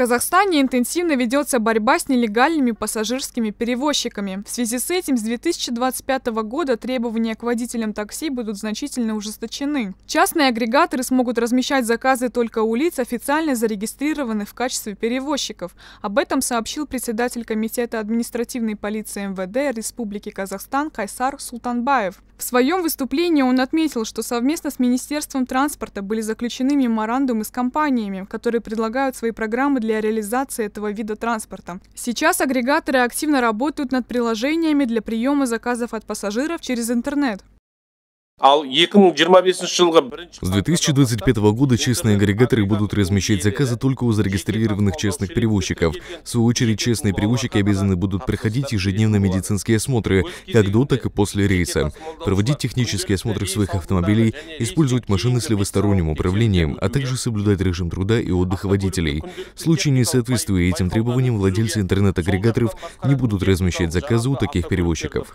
Казахстане интенсивно ведется борьба с нелегальными пассажирскими перевозчиками. В связи с этим с 2025 года требования к водителям такси будут значительно ужесточены. Частные агрегаторы смогут размещать заказы только у лиц, официально зарегистрированных в качестве перевозчиков. Об этом сообщил председатель Комитета административной полиции МВД Республики Казахстан Кайсар Султанбаев. В своем выступлении он отметил, что совместно с Министерством транспорта были заключены меморандумы с компаниями, которые предлагают свои программы для для реализации этого вида транспорта. Сейчас агрегаторы активно работают над приложениями для приема заказов от пассажиров через интернет. С 2025 года честные агрегаторы будут размещать заказы только у зарегистрированных честных перевозчиков. В свою очередь, честные перевозчики обязаны будут проходить ежедневно медицинские осмотры, как до, так и после рейса, проводить технические осмотры своих автомобилей, использовать машины с левосторонним управлением, а также соблюдать режим труда и отдыха водителей. В случае несоответствия этим требованиям владельцы интернет-агрегаторов не будут размещать заказы у таких перевозчиков.